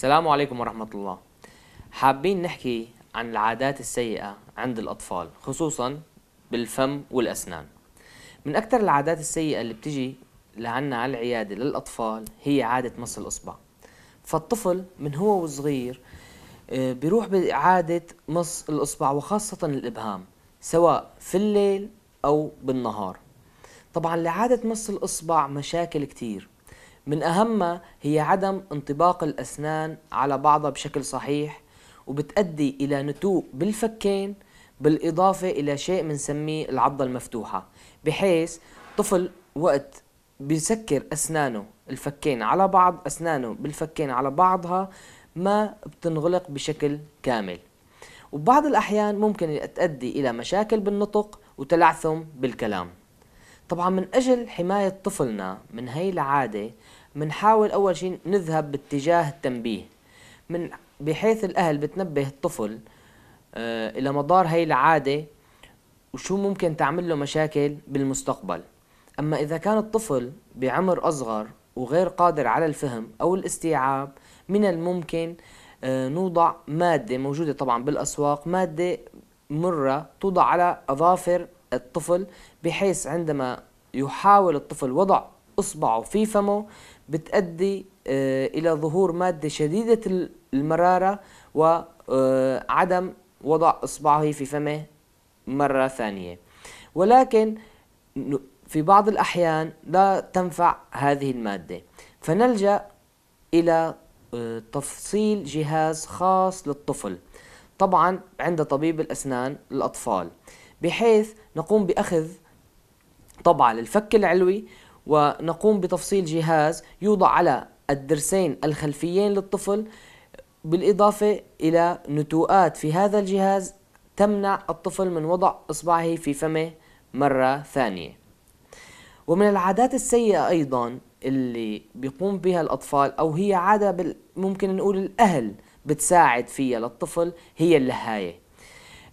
السلام عليكم ورحمة الله حابين نحكي عن العادات السيئة عند الأطفال خصوصا بالفم والأسنان من أكثر العادات السيئة اللي بتجي لعنا على العيادة للأطفال هي عادة مص الإصبع فالطفل من هو وصغير آه، بيروح بعادة مص الإصبع وخاصة الإبهام سواء في الليل أو بالنهار طبعا لعادة مص الإصبع مشاكل كتير من أهمها هي عدم انطباق الأسنان على بعضها بشكل صحيح وبتؤدي إلى نتوء بالفكين بالإضافة إلى شيء بنسميه العضة المفتوحة بحيث طفل وقت بيسكر أسنانه الفكين على بعض أسنانه بالفكين على بعضها ما بتنغلق بشكل كامل وبعض الأحيان ممكن تؤدي إلى مشاكل بالنطق وتلعثم بالكلام طبعا من أجل حماية طفلنا من هي العادة بنحاول أول شيء نذهب باتجاه التنبيه من بحيث الأهل بتنبه الطفل آه إلى مدار هي العادة وشو ممكن تعمل له مشاكل بالمستقبل أما إذا كان الطفل بعمر أصغر وغير قادر على الفهم أو الاستيعاب من الممكن آه نوضع مادة موجودة طبعا بالأسواق مادة مرة توضع على أظافر الطفل بحيث عندما يحاول الطفل وضع اصبعه في فمه بتؤدي آه، الى ظهور ماده شديده المراره وعدم آه، وضع اصبعه في فمه مره ثانيه ولكن في بعض الاحيان لا تنفع هذه الماده فنلجا الى آه، تفصيل جهاز خاص للطفل طبعا عند طبيب الاسنان للاطفال بحيث نقوم بأخذ طبعة للفك العلوي ونقوم بتفصيل جهاز يوضع على الدرسين الخلفيين للطفل بالإضافة إلى نتوءات في هذا الجهاز تمنع الطفل من وضع إصبعه في فمه مرة ثانية ومن العادات السيئة أيضا اللي بيقوم بها الأطفال أو هي عادة ممكن نقول الأهل بتساعد فيها للطفل هي اللهاية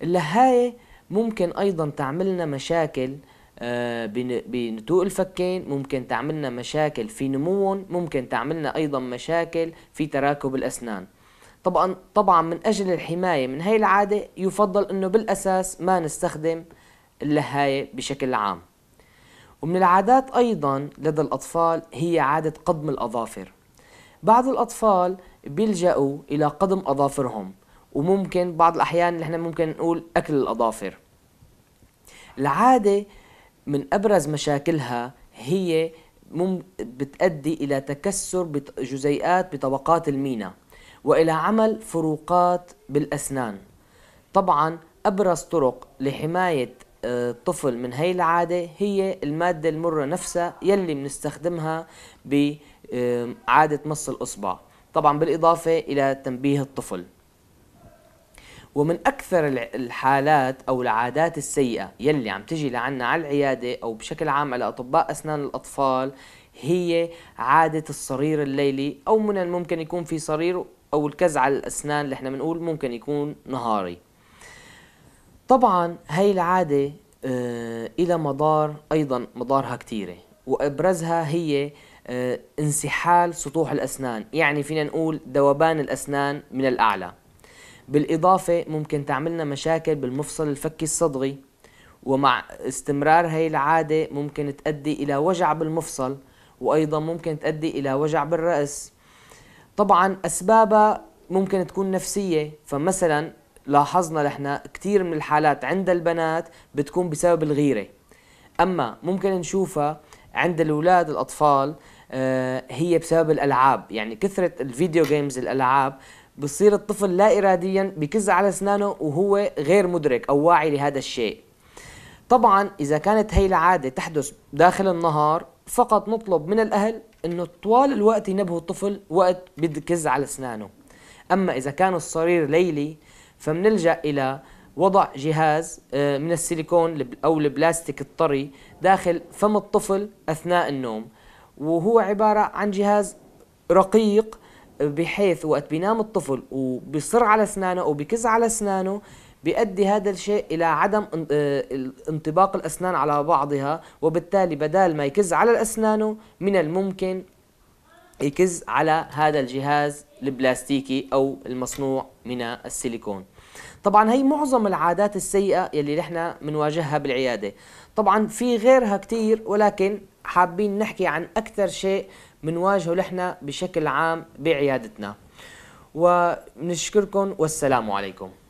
اللهاية ممكن ايضا تعملنا مشاكل آه، بنتوء الفكين ممكن تعملنا مشاكل في نمون ممكن تعملنا ايضا مشاكل في تراكب الاسنان طبعا طبعا من اجل الحمايه من هي العاده يفضل انه بالاساس ما نستخدم اللهايه بشكل عام ومن العادات ايضا لدى الاطفال هي عاده قضم الاظافر بعض الاطفال بيلجأوا الى قضم اظافرهم وممكن بعض الأحيان اللي احنا ممكن نقول أكل الأظافر العادة من أبرز مشاكلها هي بتؤدي إلى تكسر جزيئات بطبقات المينا وإلى عمل فروقات بالأسنان طبعا أبرز طرق لحماية الطفل آه، من هي العادة هي المادة المرة نفسها يلي بنستخدمها بعادة مص الإصبع طبعا بالإضافة إلى تنبيه الطفل ومن أكثر الحالات أو العادات السيئة يلي عم تجي لعنا على العيادة أو بشكل عام على أطباء أسنان الأطفال هي عادة الصرير الليلي أو من الممكن يكون في صرير أو الكز على الأسنان اللي احنا بنقول ممكن يكون نهاري طبعا هاي العادة اه إلى مضار أيضا مضارها كثيره وأبرزها هي اه انسحال سطوح الأسنان يعني فينا نقول ذوبان الأسنان من الأعلى بالإضافة ممكن تعملنا مشاكل بالمفصل الفكي الصدغي ومع استمرار هاي العادة ممكن تؤدي إلى وجع بالمفصل وأيضا ممكن تؤدي إلى وجع بالرأس طبعا أسبابها ممكن تكون نفسية فمثلا لاحظنا نحن كثير من الحالات عند البنات بتكون بسبب الغيرة أما ممكن نشوفها عند الأولاد الأطفال آه، هي بسبب الألعاب يعني كثرة الفيديو جيمز الألعاب بصير الطفل لا اراديا بكز على اسنانه وهو غير مدرك او واعي لهذا الشيء طبعا اذا كانت هي العاده تحدث داخل النهار فقط نطلب من الاهل انه طوال الوقت ينبهوا الطفل وقت بده على اسنانه اما اذا كان الصرير ليلي فبنلجا الى وضع جهاز آه، من السيليكون او البلاستيك الطري داخل فم الطفل اثناء النوم وهو عباره عن جهاز رقيق بحيث وقت بينام الطفل وبيصر على اسنانه وبكز على اسنانه بيؤدي هذا الشيء الى عدم آه، انطباق الاسنان على بعضها وبالتالي بدال ما يكز على الاسنان من الممكن يكز على هذا الجهاز البلاستيكي او المصنوع من السيليكون طبعا هي معظم العادات السيئه يلي نحن بنواجهها بالعياده طبعا في غيرها كثير ولكن حابين نحكي عن اكثر شيء بنواجهه نحن بشكل عام بعيادتنا ونشكركم والسلام عليكم